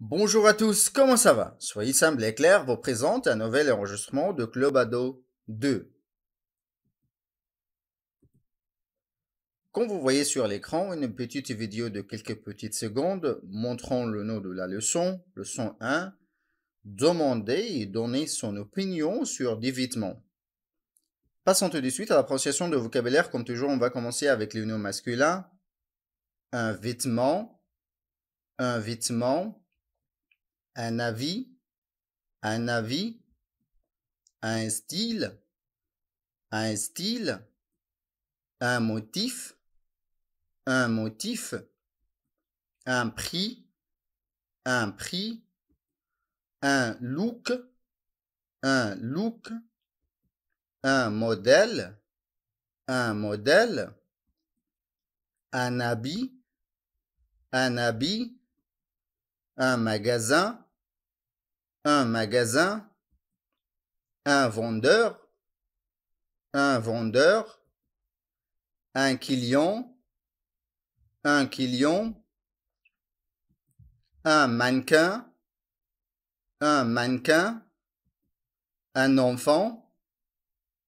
Bonjour à tous, comment ça va Soyez simple et clair, vous présente un nouvel enregistrement de Clubado 2. Comme vous voyez sur l'écran, une petite vidéo de quelques petites secondes montrant le nom de la leçon, leçon 1, demander et donner son opinion sur d'évitement. Passons tout de suite à l'appréciation de vocabulaire. Comme toujours, on va commencer avec les noms masculins. Un vêtement, un vêtement, un avis, un avis, un style, un style, un motif, un motif, un prix, un prix, un look, un look, un modèle, un modèle, un habit, un habit, un magasin, un magasin, un vendeur, un vendeur, un client, un client, un mannequin, un mannequin, un enfant,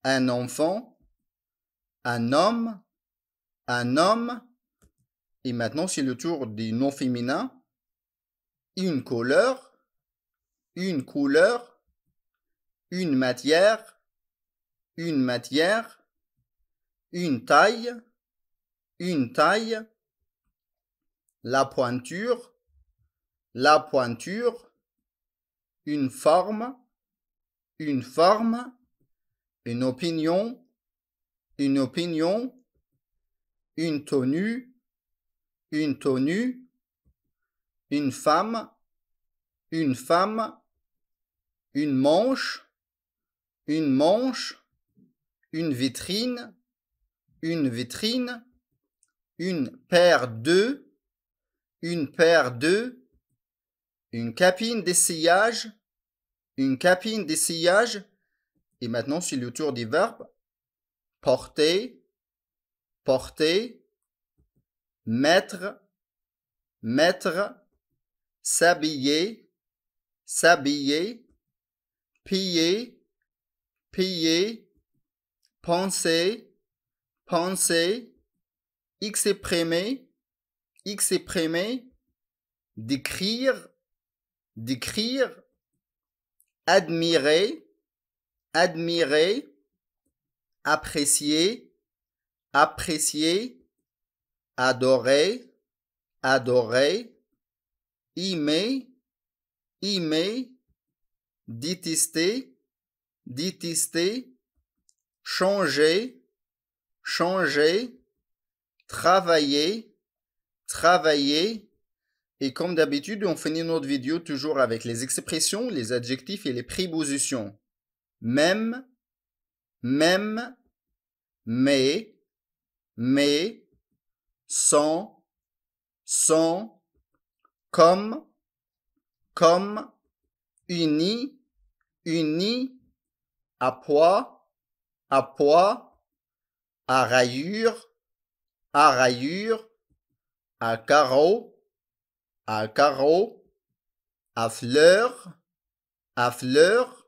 un enfant, un homme, un homme. Et maintenant, c'est le tour des noms féminins. Une couleur, une couleur, une matière, une matière, une taille, une taille, la pointure, la pointure, une forme, une forme, une opinion, une opinion, une tenue, une tenue, une femme, une femme, une manche, une manche, une vitrine, une vitrine, une paire de, une paire de, une capine d'essayage, une capine d'essayage. Et maintenant, c'est le tour des verbes. Porter, porter, mettre, mettre, s'habiller, s'habiller, piller, payer, penser, penser, exprimer, exprimer, décrire, décrire, admirer, admirer, apprécier, apprécier, adorer, adorer, aimer, aimer, détester, détester, changer, changer, travailler, travailler. Et comme d'habitude, on finit notre vidéo toujours avec les expressions, les adjectifs et les prépositions. Même, même, mais, mais, sans, sans, comme, comme, uni, unis à poids, à poids, à rayure, à rayure, à carreau, à carreau, à fleur, à fleur,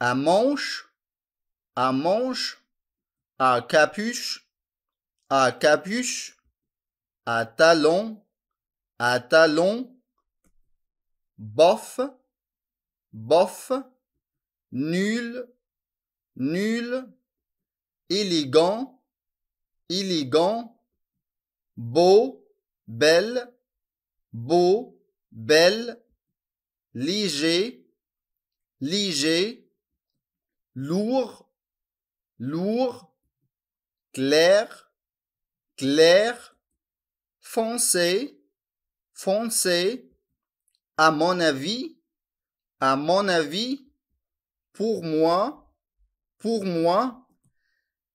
à manche, à manche, à capuche, à capuche, à talons, à talon, bof, bof, nul, nul, élégant, élégant, beau, belle, beau, belle, léger, léger, lourd, lourd, clair, clair, foncé, foncé, à mon avis, à mon avis, pour moi, pour moi.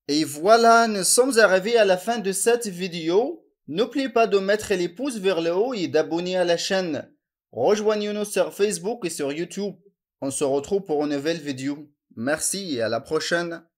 Et voilà, nous sommes arrivés à la fin de cette vidéo. N'oubliez pas de mettre les pouces vers le haut et d'abonner à la chaîne. Rejoignez-nous sur Facebook et sur YouTube. On se retrouve pour une nouvelle vidéo. Merci et à la prochaine.